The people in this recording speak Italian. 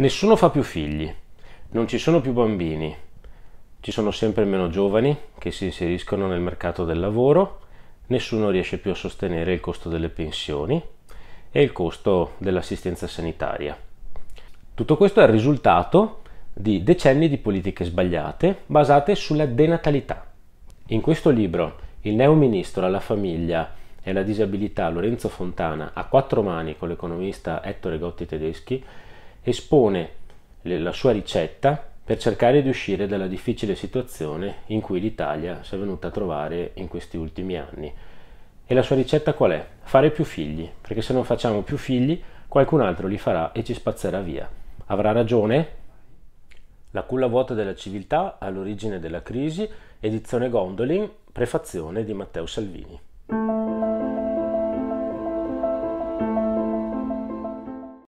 Nessuno fa più figli, non ci sono più bambini, ci sono sempre meno giovani che si inseriscono nel mercato del lavoro, nessuno riesce più a sostenere il costo delle pensioni e il costo dell'assistenza sanitaria. Tutto questo è il risultato di decenni di politiche sbagliate basate sulla denatalità. In questo libro il neo ministro alla famiglia e alla disabilità Lorenzo Fontana a quattro mani con l'economista Ettore Gotti Tedeschi espone la sua ricetta per cercare di uscire dalla difficile situazione in cui l'Italia si è venuta a trovare in questi ultimi anni. E la sua ricetta qual è? Fare più figli, perché se non facciamo più figli qualcun altro li farà e ci spazzerà via. Avrà ragione? La culla vuota della civiltà all'origine della crisi, edizione Gondolin, prefazione di Matteo Salvini.